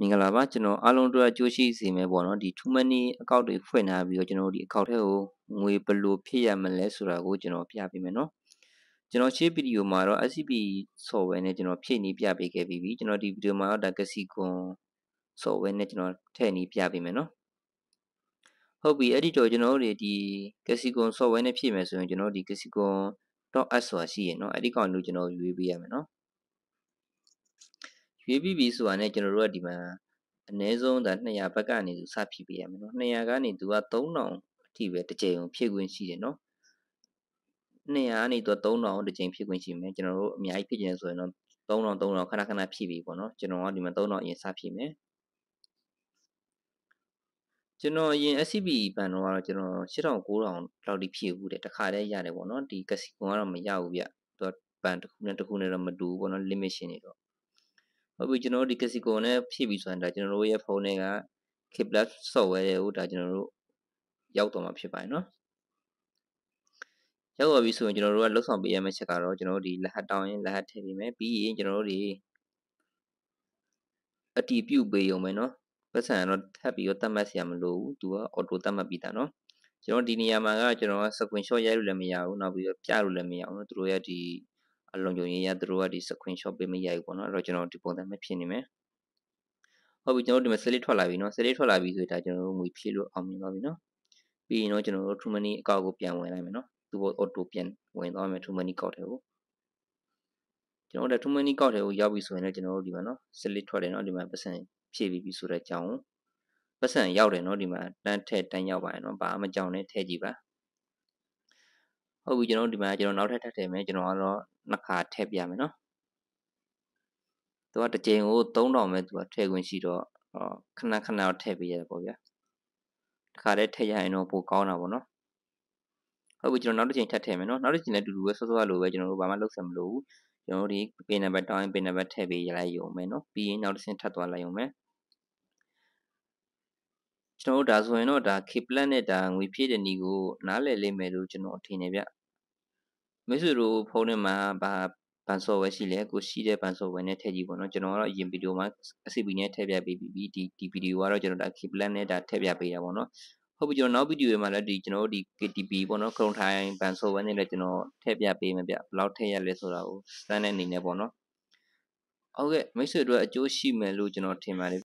မင်္ဂလာပါကျွန်တော်အားလုံးတို့အကျိုးရှိစေမယ်ပေါ့နော်ဒီ too many အကောင့်တွေဖွင့်ထားပြီးတော့ကျွန်တော်ဒီအကောင့်ထဲကိုငွေဘယ်လိုဖြည့်ရမလဲဆိုတာကိုကျွန်တော်ပြပေးမယ်နော်ကျွန်တော်ရှေ့ဗီဒီယိုမှာတော့ SCP software နဲ့ကျွန်တော်ဖြည့်နေပြပေးခဲ့ပြီးပြီကျွန်တော်ဒီဗီဒီယိုမှာတော့ Galaxy Gun software နဲ့ကျွန်တော်ထည့်နေပြပေးမယ်နော်ဟုတ်ပြီအဲ့ဒီတော့ကျွန်တော်တို့ဒီ Galaxy Gun software နဲ့ဖြည့်မယ်ဆိုရင်ကျွန်တော်ဒီ Galaxy Gun .s ဆိုတာရှိရယ်နော်အဲ့ဒီကောင်လို့ကျွန်တော်ရွေးပေးရမယ်နော်ရွေးပြီးပြီဆိုတာနဲ့ကျွန်တော်တို့ကဒီမှာအနည်းဆုံးဒါ200ဘက်ကနေသူစဖြည့်ပေးရမယ်နော်200ကနေသူက3000အထိပဲတစ်ချိန်ကိုဖြည့်ခွင့်ရှိတယ်နော်200ကနေသူက3000တစ်ချိန်ဖြည့်ခွင့်ရှိမယ်ကျွန်တော်တို့အများကြီးဖြည့်ခြင်းဆိုရင်တော့3000 3000ခဏခဏဖြည့်ပြီးပေါ့နော်ကျွန်တော်ကဒီမှာ3000အရင်စဖြည့်မယ်ကျွန်တော်အရင် SCB ဘန်တော့ကတော့ကျွန်တော်8900လောက်တိဖြည့်ဘူးတဲ့တခါတည်းရတယ်ပေါ့နော်ဒီကစီကွန်ကတော့မရဘူးဗျသူကဘန်တစ်ခုနဲ့တစ်ခုနဲ့တော့မတူဘူးပေါ့နော် limit ရှင်နေတော့ဟုတ်ပြီကျွန်တော်တို့ဒီ Casico နဲ့ဖြည့်ပြီဆိုရင်ဒါကျွန်တော်တို့ရဲ့ဖုန်းထဲက K+ software ရဲ့ဟိုဒါကျွန်တော်တို့ရောက်တော့မှာဖြစ်ပါတယ်နော်ရောက်တော့ပြီဆိုရင်ကျွန်တော်တို့ကလှုပ်ဆောင်ပေးရမယ့်ချက်ကတော့ကျွန်တော်တို့ဒီလက်ဟတ်တောင်းရင်လက်ဟတ်ထည့်ပေးမယ်ပြီးရင်ကျွန်တော်တို့ဒီအတီးပြုတ်ပေးရုံပဲနော်ပတ်စံကတော့ထပ်ပြီးတော့တတ်မှတ်စရာမလိုဘူးသူက auto တတ်မှတ်ပြီးတာနော်ကျွန်တော်ဒီနေရာမှာကကျွန်တော်က screenshot ရိုက်လို့လည်းမရဘူးနောက်ပြီးတော့ပြလို့လည်းမရအောင်နော်သူတို့ရဲ့ဒီအလုံးကြုံရေးရသူတို့ကဒီ screenshot ပေးမရဘူးပေါ့နော်အဲ့တော့ကျွန်တော်ဒီပုံစံမဲ့ဖြစ်နေမယ်ဟုတ်ပြီကျွန်တော်တို့ဒီမှာ select ထွက်လာပြီเนาะ select ထွက်လာပြီဆိုရင်ဒါကျွန်တော်တို့ငွေဖြည့်လို့အောင်မြင်သွားပြီเนาะပြီးရင်တော့ကျွန်တော်တို့ true money အကောင့်ကိုပြန်ဝင်လိုက်မယ်เนาะသူ့ကို auto ပြန်ဝင်သွားမယ် true money ကောက်ထဲကိုကျွန်တော်တို့ true money ကောက်ထဲကိုရောက်ပြီဆိုရင်လည်းကျွန်တော်တို့ဒီမှာเนาะ select ထွက်တယ်เนาะဒီမှာပတ်စံဖြည့်ပြီးပြီဆိုတဲ့အကြောင်းပတ်စံရောက်တယ်เนาะဒီမှာတန်းထက်တန်းရောက်ပါတယ်เนาะဘာမှမကြောင်နဲ့ထည့်ကြည့်ပါဟုတ်ပြီကျွန်တော်ဒီမှာကျွန်တော်နောက်ထပ်ထပ်ထည့်မယ်ကျွန်တော်ကတော့နှစ်ခါထည့်ပြမယ်နော်သူကတစ်ကြိမ်ကို3000ပဲသူကထည့်ခွင့်ရှိတော့ခဏခဏတော့ထည့်ပေးရတယ်ပေါ့ဗျာတစ်ခါတည်းထည့်ရရင်တော့ပိုကောင်းတာပေါ့နော်ဟုတ်ပြီကျွန်တော်နောက်တစ်ချိန်ထပ်ထည့်မယ်နော်နောက်တစ်ချိန်လည်းအတူတူပဲဆော့ဆော့လိုပဲကျွန်တော်တို့ဘာမှလုပ်ဆက်မလို့ဘူးကျွန်တော်တို့ဒီ pin number တောင်းရင် pin number ထည့်ပေးရလိုက်ရုံပဲနော်ပြီးရင်နောက်တစ်ဆင့်ထပ်သွားလိုက်ရုံပဲကျွန်တော်တို့ဒါဆိုရင်တော့ဒါ K plan နဲ့ဒါငွေဖြည့်တဲ့နီကိုနားလည်လိမ့်မယ်လို့ကျွန်တော်ထင်တယ်ဗျမိတ်ဆွေတို့ဖုန်းထဲမှာဘာဘန်ဆော့ဝဲရှိလဲကိုရှိတဲ့ဘန်ဆော့ဝဲနဲ့ထည့်ကြည့်ပေါ့နော်ကျွန်တော်ကတော့အရင်ဗီဒီယိုမှာ SCP နဲ့ထည့်ပြပေးပြီးဒီဒီဗီဒီယိုကတော့ကျွန်တော်ဒါ K plan နဲ့ဒါထည့်ပြပေးတာပေါ့နော်ဟုတ်ပြီကျွန်တော်နောက်ဗီဒီယိုတွေမှာလည်းဒီကျွန်တော်တို့ဒီ KTP ပေါ့နော်ခရုံထိုင်ဘန်ဆိုဝဲနဲ့လည်းကျွန်တော်ထည့်ပြပေးမယ်ဗျဘယ်လောက်ထည့်ရလဲဆိုတာကိုစမ်းတဲ့အနေနဲ့ပေါ့နော်ဟုတ်ကဲ့မိတ်ဆွေတို့အကျိုးရှိမယ်လို့ကျွန်တော်ထင်ပါတယ်